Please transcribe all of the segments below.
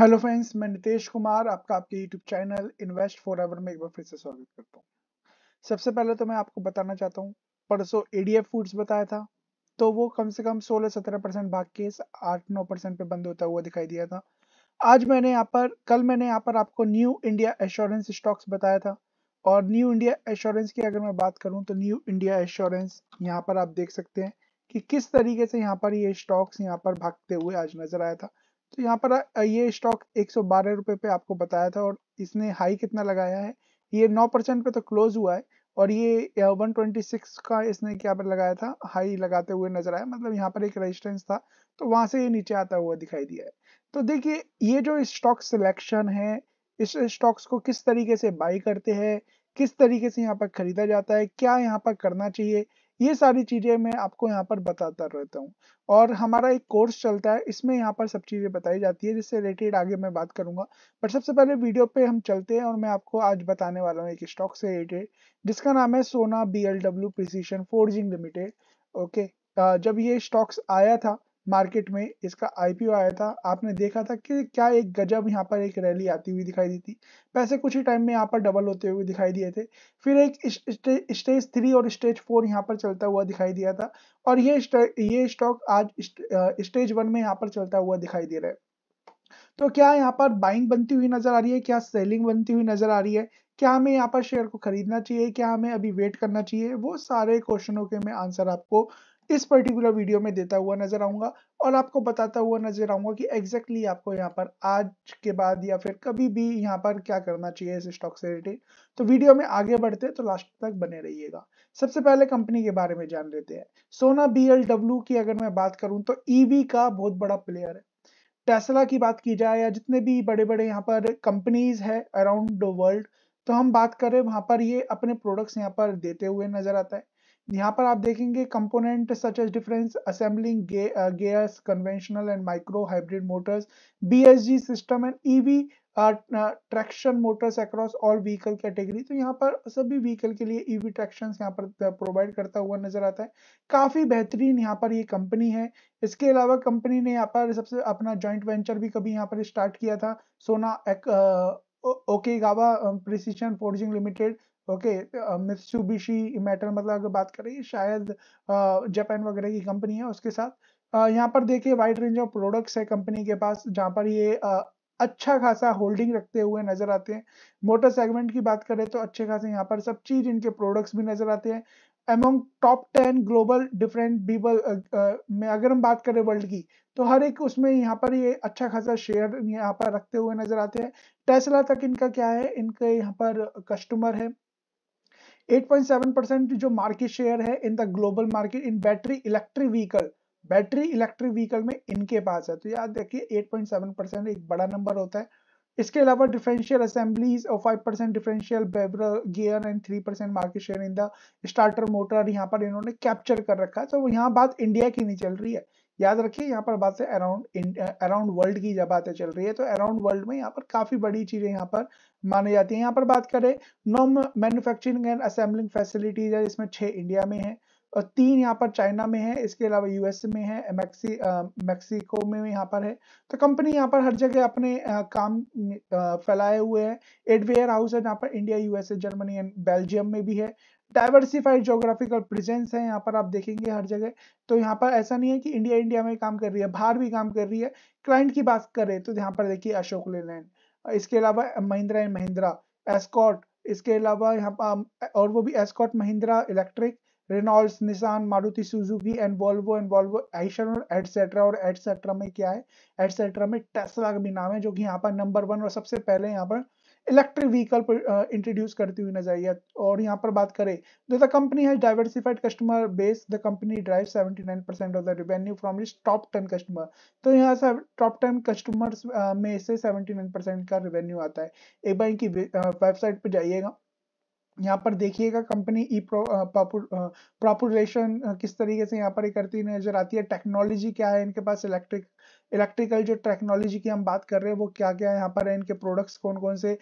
hello friends मैं नितेश कुमार आपका आपके YouTube channel invest forever में एक बार फिर से स्वागत करता हूँ सबसे पहले तो मैं आपको बताना चाहता हूँ परसों एडीएफ फूड्स बताया था तो वो कम से कम 16-17 परसेंट भाग के आठ नौ परसेंट पे बंद होता हुआ दिखाई दिया था आज मैंने यहाँ पर कल मैंने यहाँ पर आपको न्यू इंडिया एश्योरेंस स्टॉक्स बताया था और न्यू इंडिया एश्योरेंस की अगर मैं बात करूँ तो न्यू इंडिया एश्योरेंस यहाँ पर आप देख सकते हैं कि किस तरीके से यहाँ पर ये स्टॉक्स यहाँ पर भागते हुए आज नजर आया था तो यहाँ पर ये स्टॉक एक सौ पे आपको बताया था और इसने हाई कितना लगाया है ये 9 परसेंट पे तो क्लोज हुआ है और ये 126 का इसने क्या पर लगाया था हाई लगाते हुए नजर आया मतलब यहाँ पर एक रेजिस्टेंस था तो वहां से ये नीचे आता हुआ दिखाई दिया है तो देखिए ये जो स्टॉक सिलेक्शन है इस स्टॉक्स को किस तरीके से बाई करते हैं किस तरीके से यहाँ पर खरीदा जाता है क्या यहाँ पर करना चाहिए ये सारी चीज़ें मैं आपको यहाँ पर बताता रहता हूँ और हमारा एक कोर्स चलता है इसमें यहाँ पर सब चीज़ें बताई जाती है जिससे रिलेटेड आगे मैं बात करूंगा पर सबसे पहले वीडियो पे हम चलते हैं और मैं आपको आज बताने वाला हूँ एक स्टॉक से रिलेटेड जिसका नाम है Sona B L W precision forging limited okay जब ये स्टॉक्स आया था मार्केट में इसका आईपीओ आया था आपने देखा था कि क्या एक गजब यहाँ पर एक रैली आती हुई दिखाई दी थी पैसे कुछ ही टाइम में यहाँ पर डबल होते हुए दिखाई दिए थे फिर एक स्टेज थ्री और स्टेज फोर यहाँ पर चलता हुआ दिखाई दिया था और ये ये स्टॉक आज स्टेज वन में यहाँ पर चलता हुआ दिखाई दे रहा है तो क्या यहाँ पर बाइंग बनती हुई नजर आ रही है क्या सेलिंग बनती हुई नजर आ रही है क्या हमें यहाँ पर शेयर को खरीदना चाहिए क्या हमें अभी वेट करना चाहिए वो सारे क्वेश्चनों के मैं आंसर आपको इस पर्टिकुलर वीडियो में देता हुआ नजर आऊंगा और आपको बताता हुआ नजर आऊंगा कि एग्जैक्टली exactly आपको यहाँ पर आज के बाद या फिर कभी भी यहाँ पर क्या करना चाहिए इस स्टॉक से रिलेटेड तो वीडियो में आगे बढ़ते हैं तो लास्ट तक बने रहिएगा सबसे पहले कंपनी के बारे में जान लेते हैं सोना बी की अगर मैं बात करूं तो ईवी e का बहुत बड़ा प्लेयर है टेस्ला की बात की जाए या जितने भी बड़े बड़े यहाँ पर कंपनीज है अराउंड द वर्ल्ड तो हम बात करें वहां पर ये अपने प्रोडक्ट्स यहाँ पर देते हुए नजर आता है यहाँ पर आप देखेंगे component such as difference assembling gears conventional and micro hybrid motors B system and EV traction motors across all vehicle category तो यहाँ पर सभी व्हीकल के लिए ईवी e ट्रैक्शन यहाँ पर प्रोवाइड uh, करता हुआ नजर आता है काफी बेहतरीन यहाँ पर ये कंपनी है इसके अलावा कंपनी ने यहाँ पर सबसे अपना जॉइंट वेंचर भी कभी यहाँ पर स्टार्ट किया था सोना एक, आ, ओके गावा precision forging limited okay Mitsubishi matter मतलब अगर बात करें शायद जापान वगैरह की कंपनी है उसके साथ यहाँ पर देखिए वाइड रेंज ऑफ प्रोडक्ट्स है कंपनी के पास जहाँ पर ये अच्छा खासा होल्डिंग रखते हुए नजर आते हैं मोटर सेगमेंट की बात करें तो अच्छे खासे यहाँ पर सब चीज इनके प्रोडक्ट्स भी नजर आते हैं among top ten global different people में अगर हम बात करें वर्ल्ड की तो हर एक उसमें यहाँ पर ये अच्छा खासा शेयर यहाँ पर रखते हुए नजर आते हैं टेस्ला तक इनका क्या है इनके यहाँ पर कस्टमर है 8.7 परसेंट जो मार्केट शेयर है in the global market in battery electric vehicle battery electric vehicle में इनके पास है तो याद रखिए 8.7 परसेंट एक बड़ा नंबर होता है इसके अलावा डिफरेंशियल असेंबलीज और 5 percent differential gear and 3 percent market share in the starter motor यहाँ पर इन्होंने कैप्चर कर रखा है तो यहाँ बात इंडिया की नहीं चल रही है याद रखिए यहाँ पर बातें अराउंड अराउंड वर्ल्ड की जब बातें चल रही है तो अराउंड वर्ल्ड में यहाँ पर काफी बड़ी चीजें यहाँ पर मानी जाती है यहाँ पर बात करें नौ मैन्युफैक्चरिंग एंड असेंबलिंग फैसिलिटीज है इसमें छह इंडिया में है और तीन यहाँ पर चाइना में है इसके अलावा यूएस में है मैक्सी मैक्सिको में यहाँ पर है तो कंपनी यहाँ पर हर जगह अपने आ, काम फैलाए हुए है एडवेयर हाउस है जहाँ पर India USA Germany and Belgium में भी है डाइवर्सिफाइड जोग्राफिकल प्रेजेंस है यहाँ पर आप देखेंगे हर जगह तो यहाँ पर ऐसा नहीं है कि इंडिया इंडिया में काम कर रही है बाहर भी काम कर रही है क्लाइंट की बात करें तो यहाँ पर देखिए अशोक लेलैंड इसके अलावा महिंद्रा एंड महिंद्रा एस्कॉट इसके अलावा यहाँ पर और वो भी escort Mahindra electric Renault Nissan Maruti Suzuki and Volvo and Volvo Aisin और एटसेट्रा और एटसेट्रा में क्या है एटसेट्रा में टेस्ला का भी नाम है जो कि यहाँ पर नंबर वन और सबसे पहले यहाँ पर इलेक्ट्रिक व्हीकल इंट्रोड्यूस करती हुई नजर आई है और यहाँ पर बात करें तो the company has diversified customer base the company drive 79 percent of the revenue from its top ten customer तो यहाँ से टॉप टेन कस्टमर्स में से 79 परसेंट का रेवेन्यू आता है एक बार इनकी वेबसाइट uh, पर जाइएगा यहाँ पर देखिएगा कंपनी ई प्रोपोलेशन किस तरीके से यहाँ पर करती नजर आती है टेक्नोलॉजी क्या है इनके पास इलेक्ट्रिक इलेक्ट्रिकल जो टेक्नोलॉजी की हम बात कर रहे हैं वो क्या क्या यहाँ पर है इनके प्रोडक्ट्स कौन कौन से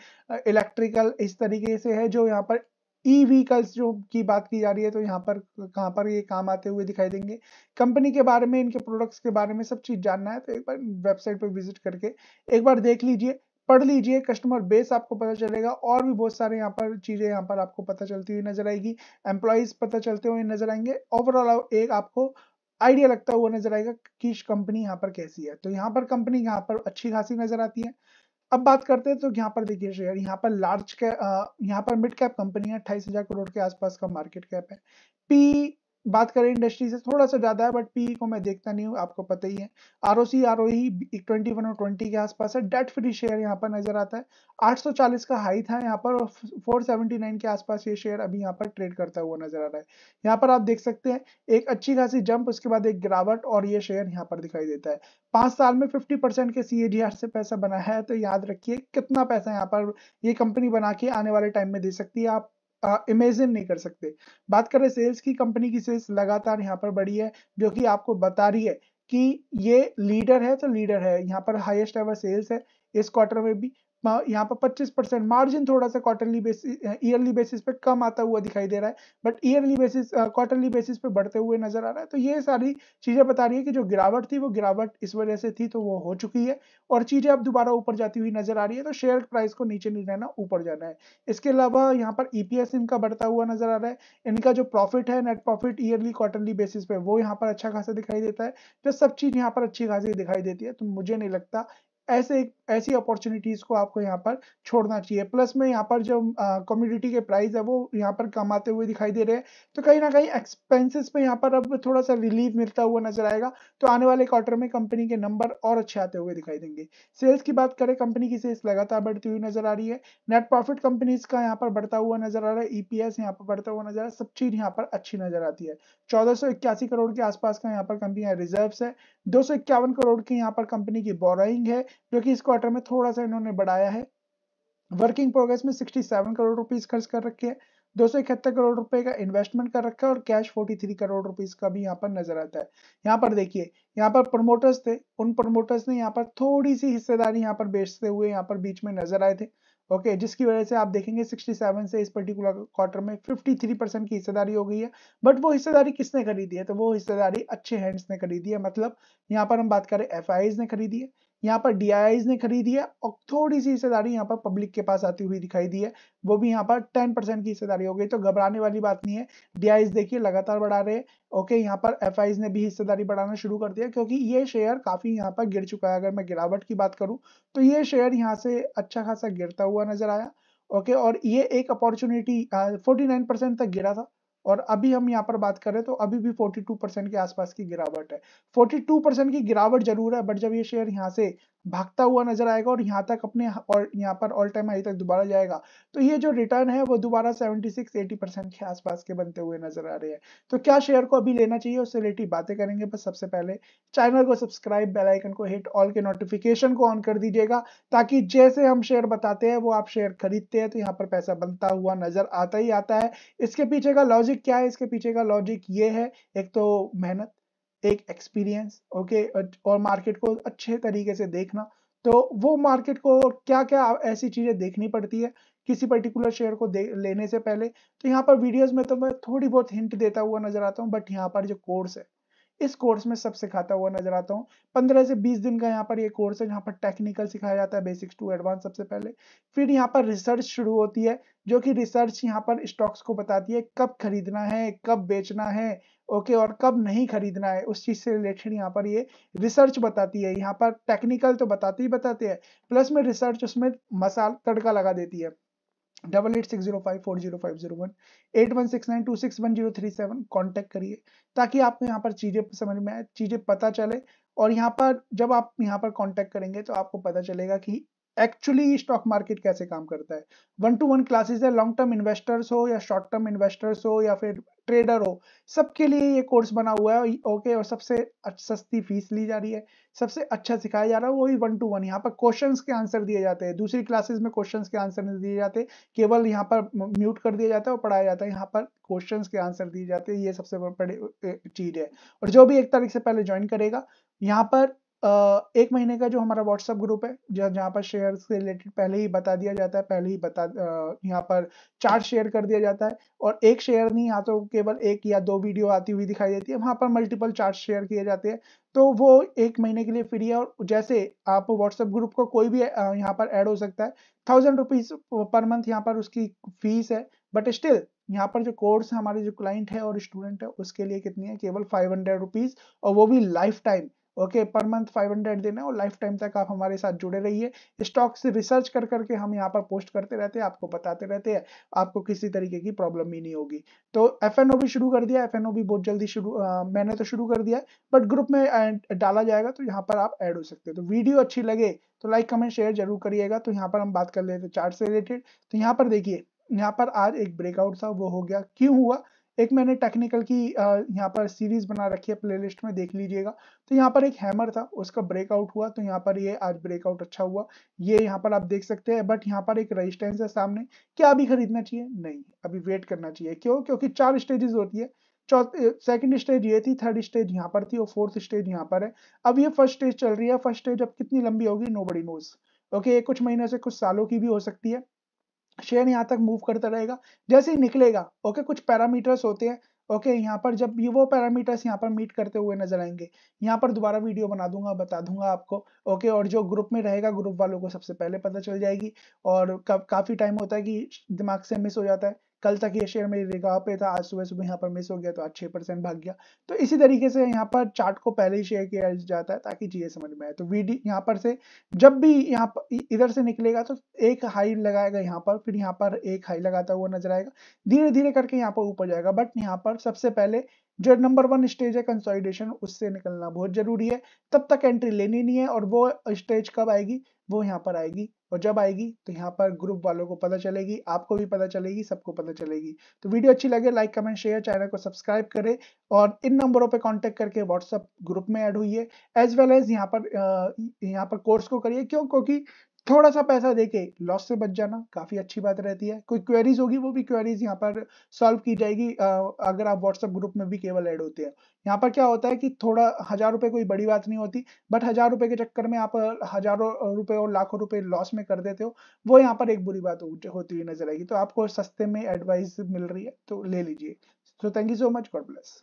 इलेक्ट्रिकल इस तरीके से है जो यहाँ पर ई e व्हीकल्स जो की बात की जा रही है तो यहाँ पर कहाँ पर ये काम आते हुए दिखाई देंगे कंपनी के बारे में इनके प्रोडक्ट्स के बारे में सब चीज़ जानना है तो एक बार वेबसाइट पर विजिट करके एक बार देख लीजिए पढ़ लीजिए कस्टमर बेस आपको पता चलेगा और भी बहुत सारे यहाँ पर चीज़ें यहाँ पर आपको पता चलती हुई नजर आएगी एम्प्लॉयज़ पता चलते हुए नजर आएंगे ओवरऑल एक आपको आइडिया लगता हुआ नजर आएगा कि कंपनी यहाँ पर कैसी है तो यहाँ पर कंपनी यहाँ पर अच्छी खासी नजर आती है अब बात करते हैं तो यहाँ पर देखिए शेयर यहाँ पर लार्ज कैप यहाँ पर मिड कैप कंपनी है अट्ठाईस हजार करोड़ के आसपास का मार्केट कैप है पी बात करें इंडस्ट्री से थोड़ा सा ज़्यादा है बट पी e को मैं देखता नहीं हूँ आपको पता ही है R O C R O twenty one और ट्वेंटी के आसपास है डेट फ्री शेयर यहाँ पर नजर आता है 840 का हाई था यहाँ पर और 479 के आसपास ये शेयर अभी यहाँ पर ट्रेड करता हुआ नजर आ रहा है यहाँ पर आप देख सकते हैं एक अच्छी खासी जंप उसके बाद एक गिरावट और ये शेयर यहाँ पर दिखाई देता है पांच साल में फिफ्टी परसेंट के सी से पैसा बना है तो याद रखिए कितना पैसा यहाँ पर ये कंपनी बना के आने वाले टाइम में दे सकती है आप इमेजिन नहीं कर सकते बात करें सेल्स की कंपनी की सेल्स लगातार यहाँ पर बढ़ी है जो कि आपको बता रही है कि ये लीडर है तो लीडर है यहाँ पर हाईएस्ट एवर सेल्स है इस क्वार्टर में भी यहाँ पर 25 परसेंट मार्जिन थोड़ा सा क्वार्टरली बेसिस ईयरली बेसिस पे कम आता हुआ दिखाई दे रहा है but yearly basis quarterly basis पे बढ़ते हुए नजर आ रहा है तो ये सारी चीजें बता रही है कि जो गिरावट थी वो गिरावट इस वजह से थी तो वो हो चुकी है और चीजें अब दोबारा ऊपर जाती हुई नजर आ रही है तो शेयर प्राइस को नीचे नहीं रहना ऊपर जाना है इसके अलावा यहाँ पर ईपीएस e इनका बढ़ता हुआ नजर आ रहा है इनका जो प्रॉफिट है net profit yearly quarterly basis पे वो यहाँ पर अच्छा खासा दिखाई देता है तो सब चीज यहाँ पर अच्छी खासी दिखाई देती है तो मुझे नहीं लगता ऐसे ऐसी अपॉर्चुनिटीज़ को आपको यहाँ पर छोड़ना चाहिए प्लस में यहाँ पर जो कम्यूडिटी के प्राइस है वो यहाँ पर कम आते हुए दिखाई दे रहे हैं तो कहीं ना कहीं एक्सपेंसेस पे यहाँ पर अब थोड़ा सा रिलीफ मिलता हुआ नजर आएगा तो आने वाले क्वार्टर में कंपनी के नंबर और अच्छे आते हुए दिखाई देंगे सेल्स की बात करें कंपनी की सेल्स लगातार बढ़ती हुई नजर आ रही है नेट प्रॉफिट कंपनीज का यहाँ पर बढ़ता हुआ नजर आ रहा है ईपीएस e यहाँ पर बढ़ता हुआ नजर आ रहा है सब चीज यहाँ पर अच्छी नजर आती है चौदह करोड़ के आसपास का यहाँ पर कंपनी रिजर्व है दो करोड़ की यहाँ पर कंपनी की बोराइंग है जो कि इस क्वार्टर में थोड़ा सा इन्होंने बढ़ाया है वर्किंग प्रोग्रेस में 67 करोड़ रुपीस खर्च कर रखे हैं दो करोड़ रुपए का इन्वेस्टमेंट कर रखा है और कैश 43 करोड़ रुपीस का भी यहाँ पर नजर आता है यहाँ पर देखिए यहाँ पर प्रमोटर्स थे उन प्रमोटर्स ने यहाँ पर थोड़ी सी हिस्सेदारी यहाँ पर बेचते हुए यहाँ पर बीच में नजर आए थे ओके okay, जिसकी वजह से आप देखेंगे 67 से इस पर्टिकुलर क्वार्टर में 53 परसेंट की हिस्सेदारी हो गई है बट वो हिस्सेदारी किसने खरीदी है तो वो हिस्सेदारी अच्छे हैंड्स ने खरीदी है मतलब यहाँ पर हम बात करें एफ ने खरीदी है यहाँ पर डी ने खरीदी है और थोड़ी सी हिस्सेदारी यहाँ पर पब्लिक के पास आती हुई दिखाई दी है वो भी यहाँ पर टेन परसेंट की हिस्सेदारी हो गई तो घबराने वाली बात नहीं है डी देखिए लगातार बढ़ा रहे ओके यहाँ पर एफ ने भी हिस्सेदारी बढ़ाना शुरू कर दिया क्योंकि ये शेयर काफी यहाँ पर गिर चुका है अगर मैं गिरावट की बात करूँ तो ये शेयर यहाँ से अच्छा खासा गिरता हुआ नजर आया ओके और ये एक अपॉर्चुनिटी फोर्टी तक गिरा था और अभी हम यहाँ पर बात करें तो अभी भी 42 परसेंट के आसपास की गिरावट है 42 परसेंट की गिरावट जरूर है बट जब ये शेयर यहाँ से भागता हुआ नजर आएगा और यहाँ तक अपने और यहाँ पर ऑल टाइम हाई तक दोबारा जाएगा तो ये जो रिटर्न है वो दोबारा 76 80 परसेंट के आसपास के बनते हुए नजर आ रहे हैं तो क्या शेयर को अभी लेना चाहिए उससे रिलेटिव बातें करेंगे पर सबसे पहले चैनल को सब्सक्राइब बेलाइकन को हिट ऑल के नोटिफिकेशन को ऑन कर दीजिएगा ताकि जैसे हम शेयर बताते हैं वो आप शेयर खरीदते हैं तो यहाँ पर पैसा बनता हुआ नजर आता ही आता है इसके पीछे का लॉजिक क्या है इसके पीछे का लॉजिक ये है एक तो मेहनत एक एक्सपीरियंस ओके और मार्केट को अच्छे तरीके से देखना तो वो मार्केट को क्या क्या ऐसी चीज़ें देखनी पड़ती है किसी पर्टिकुलर शेयर को लेने से पहले तो यहाँ पर वीडियोस में तो मैं थोड़ी बहुत हिंट देता हुआ नजर आता हूँ बट यहाँ पर जो कोर्स है इस कोर्स में सब सिखाता हुआ नजर आता हूँ पंद्रह से बीस दिन का यहाँ पर ये कोर्स है जहाँ पर टेक्निकल सिखाया जाता है बेसिक्स टू एडवांस सबसे पहले फिर यहाँ पर रिसर्च शुरू होती है जो कि रिसर्च यहाँ पर स्टॉक्स को बताती है कब खरीदना है कब बेचना है ओके और कब नहीं खरीदना है उस चीज से रिलेटेड यहाँ पर ये रिसर्च बताती है यहाँ पर टेक्निकल तो बताती ही बताती है प्लस में रिसर्च उसमें मसाल तड़का लगा देती है double eight six zero five four zero five zero one eight one six nine two six one zero three seven contact करिए ताकि आपको यहाँ पर चीज़ें समझ में आए चीज़ें पता चले और यहाँ पर जब आप यहाँ पर कॉन्टेक्ट करेंगे तो आपको पता चलेगा कि एक्चुअली स्टॉक मार्केट कैसे काम करता है वन टू वन क्लासेस है लॉन्ग टर्म इन्वेस्टर्स हो या शॉर्ट टर्म इन्वेस्टर्स हो या फिर ट्रेडर हो सबके लिए ये कोर्स बना हुआ है ओके और सबसे सस्ती फीस ली जा रही है सबसे अच्छा सिखाया जा रहा है वही वन टू वन यहाँ पर क्वेश्चन के आंसर दिए जाते हैं दूसरी क्लासेस में क्वेश्चन के आंसर नहीं दिए जाते केवल यहाँ पर म्यूट कर दिया जाता है और पढ़ाया जाता है यहाँ पर क्वेश्चन के आंसर दिए जाते हैं ये सबसे बड़ी चीज है और जो भी एक तारीख से पहले ज्वाइन करेगा यहाँ पर एक महीने का जो हमारा व्हाट्सएप ग्रुप है जहाँ जहाँ पर शेयर से रिलेटेड पहले ही बता दिया जाता है पहले ही बता यहाँ पर चार्ट शेयर कर दिया जाता है और एक शेयर नहीं यहाँ तो केवल एक या दो वीडियो आती हुई दिखाई देती है वहाँ पर मल्टीपल चार्ट शेयर किए जाते हैं तो वो एक महीने के लिए फ्री है और जैसे आप व्हाट्सएप ग्रुप को कोई भी यहाँ पर ऐड हो सकता है थाउजेंड रुपीज पर मंथ यहाँ पर उसकी फीस है बट स्टिल यहाँ पर जो कोर्स हमारे जो क्लाइंट है और स्टूडेंट है उसके लिए कितनी है केवल फाइव हंड्रेड रुपीज और वो भी life time okay per month 500 देना है और लाइफ टाइम तक आप हमारे साथ जुड़े रहिए स्टॉक से रिसर्च कर करके हम यहाँ पर पोस्ट करते रहते हैं आपको बताते रहते हैं आपको किसी तरीके की प्रॉब्लम भी नहीं होगी तो एफ भी शुरू कर दिया एफ भी बहुत जल्दी शुरू मैंने तो शुरू कर दिया बट ग्रुप में डाला जाएगा तो यहाँ पर आप ऐड हो सकते हैं तो वीडियो अच्छी लगे तो लाइक कमेंट शेयर जरूर करिएगा तो यहाँ पर हम बात कर लेते हैं चार्ट से रिलेटेड तो यहाँ पर देखिए यहाँ पर आज एक ब्रेकआउट था वो हो गया क्यों हुआ एक मैंने टेक्निकल की यहाँ पर सीरीज बना रखी है प्लेलिस्ट में देख लीजिएगा तो यहाँ पर एक हैमर था उसका ब्रेकआउट हुआ तो यहाँ पर ये आज ब्रेकआउट अच्छा हुआ ये यहाँ पर आप देख सकते हैं बट यहाँ पर एक रजिस्टेंस है सामने क्या अभी खरीदना चाहिए नहीं अभी वेट करना चाहिए क्यों क्योंकि चार स्टेजेस होती है चौथ सेकंड स्टेज ये थी थर्ड स्टेज यहाँ पर थी और फोर्थ स्टेज यहाँ पर है अब ये फर्स्ट स्टेज चल रही है फर्स्ट स्टेज अब कितनी लंबी होगी नो बडी नोज ओके ये कुछ महीनों से कुछ सालों की भी हो सकती है शेयर यहाँ तक मूव करता रहेगा जैसे ही निकलेगा ओके कुछ पैरामीटर्स होते हैं ओके यहाँ पर जब ये वो पैरामीटर्स यहाँ पर मीट करते हुए नजर आएंगे यहाँ पर दोबारा वीडियो बना दूंगा बता दूंगा आपको ओके और जो ग्रुप में रहेगा ग्रुप वालों को सबसे पहले पता चल जाएगी और का, काफी टाइम होता है कि दिमाग से मिस हो जाता है कल तक ये शेयर मेरी रिकाव पे था आज सुबह सुबह यहाँ पर मिस हो गया तो आज छः परसेंट भाग गया तो इसी तरीके से यहाँ पर चार्ट को पहले ही शेयर किया जाता है ताकि चीज़ें समझ में आए तो डी यहाँ पर से जब भी यहाँ पर इधर से निकलेगा तो एक हाई लगाएगा यहाँ पर फिर यहाँ पर एक हाई लगाता हुआ नजर आएगा धीरे धीरे करके यहाँ पर ऊपर जाएगा बट यहाँ पर सबसे पहले जो नंबर वन स्टेज है कंसोलिडेशन उससे निकलना बहुत जरूरी है तब तक एंट्री लेनी नहीं है और वो स्टेज कब आएगी वो यहाँ पर आएगी और जब आएगी तो यहाँ पर ग्रुप वालों को पता चलेगी आपको भी पता चलेगी सबको पता चलेगी तो वीडियो अच्छी लगे लाइक कमेंट शेयर चैनल को सब्सक्राइब करें और इन नंबरों पे कांटेक्ट करके व्हाट्सअप ग्रुप में ऐड हुई है एज वेल एज यहाँ पर यहाँ पर कोर्स को करिए क्यों क्योंकि थोड़ा सा पैसा देके लॉस से बच जाना काफी अच्छी बात रहती है कोई क्वेरीज होगी वो भी क्वेरीज यहाँ पर सॉल्व की जाएगी अगर आप व्हाट्सएप ग्रुप में भी केवल ऐड होते हैं यहाँ पर क्या होता है कि थोड़ा हजार रुपए कोई बड़ी बात नहीं होती बट हजार रुपए के चक्कर में आप हजारों रुपए और लाखों रुपए लॉस में कर देते हो वो यहाँ पर एक बुरी बात होती हुई नजर आएगी तो आपको सस्ते में एडवाइस मिल रही है तो ले लीजिए so thank you so much God bless